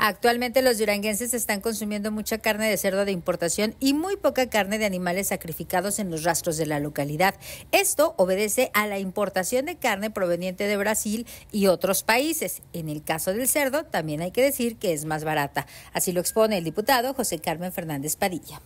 Actualmente los duranguenses están consumiendo mucha carne de cerdo de importación y muy poca carne de animales sacrificados en los rastros de la localidad. Esto obedece a la importación de carne proveniente de Brasil y otros países. En el caso del cerdo, también hay que decir que es más barata. Así lo expone el diputado José Carmen Fernández Padilla.